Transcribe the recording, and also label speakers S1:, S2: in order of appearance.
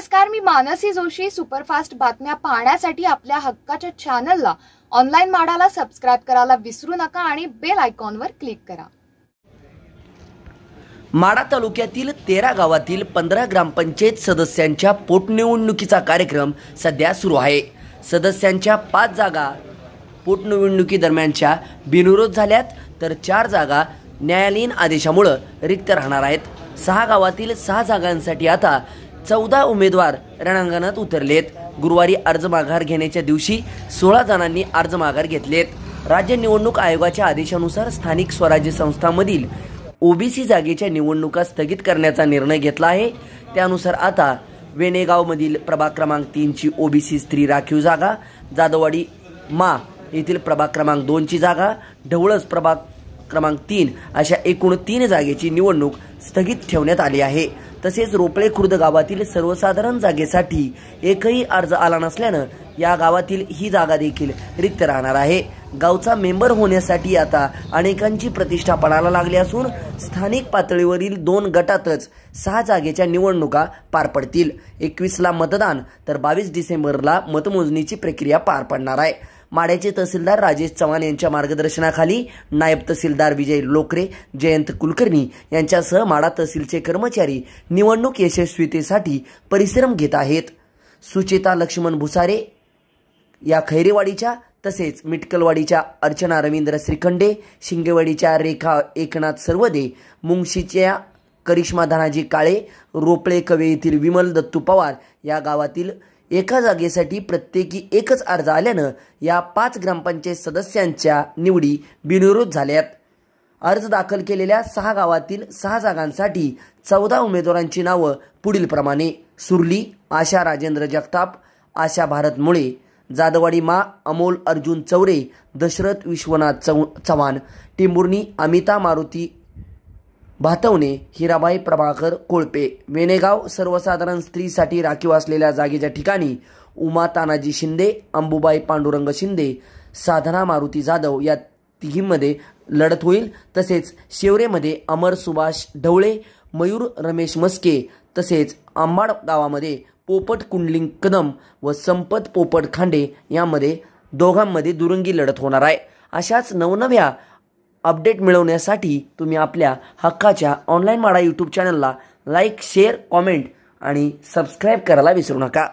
S1: नमस्कार मी मानसी जोशी सुपरफास्ट बातम्या पाहण्यासाठी आपल्या हक्काच्या चॅनलला ऑनलाईन माडाला सबस्क्राईब करायला विसरू नका आणि बेल आयकॉनवर क्लिक करा माडा तालुक्यातील तेरा गावातील पंधरा ग्रामपंचायत सदस्यांच्या पोटनिवडणुकीचा कार्यक्रम सध्या सुरू आहे सदस्यांच्या पाच जागा पोटनिवडणुकी दरम्यानच्या बिनविरोध झाल्यात तर चार जागा न्यायालयीन आदेशामुळं रिक्त राहणार आहेत सहा गावातील सहा जागांसाठी आता चौदा उमेदवार रणांगणात उतरलेत गुरुवारी अर्ज माघार घेण्याच्या दिवशी सोळा जणांनी अर्ज माघार घेतलेत राज्य निवडणूक आयोगाच्या आदेशानुसार स्थानिक स्वराज्य संस्थांमधील ओबीसी जागेच्या निवडणुका स्थगित करण्याचा निर्णय घेतला आहे त्यानुसार आता वेणेगावमधील प्रभाग क्रमांक तीनची ओबीसी स्त्री राखीव जागा जाधववाडी मा येथील प्रभाग क्रमांक दोनची जागा ढवळस प्रभाग क्रमांक तीन अशा एकूण तीन जागेची निवडणूक स्थगित ठेवण्यात आली आहे तसेच रोपळे खुर्द गावातील सर्वसाधारण जागेसाठी एकही अर्ज आला नसल्यानं या गावातील ही जागा देखील रिक्त राहणार आहे गावचा मेंबर होण्यासाठी आता अनेकांची प्रतिष्ठा पणाला लागली असून स्थानिक पातळीवरील दोन गटातच सहा जागेच्या निवडणुका पार पडतील एकवीसला मतदान तर बावीस डिसेंबरला मतमोजणीची प्रक्रिया पार पडणार आहे माड्याचे तहसीलदार राजेश चव्हाण यांच्या मार्गदर्शनाखाली नायब तहसीलदार विजय लोकरे जयंत कुलकर्णी यांच्यासह माडा तहसीलचे कर्मचारी निवडणूक यशस्वीतेसाठी परिश्रम घेत आहेत सुचेता लक्ष्मण भुसारे या खैरेवाडीच्या तसेच मिटकलवाडीच्या अर्चना रवींद्र श्रीखंडे शिंगेवाडीच्या रेखा एकनाथ सर्वदे मुंगशीच्या करिश्मा धनाजी काळे रोपळे कवे येथील विमल दत्तू पवार या गावातील एका जागेसाठी प्रत्येकी एकच अर्ज आल्यानं या पाच ग्रामपंचायत सदस्यांच्या निवडी बिनविरोध झाल्यात अर्ज दाखल केलेल्या सहा गावातील सहा जागांसाठी चौदा उमेदवारांची नावं पुढीलप्रमाणे सुरली आशा राजेंद्र जगताप आशा भारत मुळे जादवाडी मा अमोल अर्जुन चौरे दशरथ विश्वनाथ चौ चव्हाण टिंबुर्णी अमिता मारुती भातवणे हिराबाई प्रभाकर कोळपे वेणेगाव सर्वसाधारण स्त्रीसाठी राखीव असलेल्या जागेच्या ठिकाणी उमा तानाजी शिंदे अंबुबाई पांडुरंग शिंदे साधना मारुती जाधव या तिघींमध्ये लढत होईल तसेच शेवरेमध्ये अमर सुभाष ढवळे मयूर रमेश मस्के तसेच आंबाड गावामध्ये पोपट कुंडलिंग कदम व संपत पोपट खांडे यामध्ये दोघांमध्ये दुरंगी लढत होणार आहे अशाच नवनव्या अपडेट मिळवण्यासाठी तुम्ही आपल्या हक्काच्या ऑनलाईन माडा यूट्यूब चॅनलला लाईक शेअर कॉमेंट आणि सबस्क्राईब करायला विसरू नका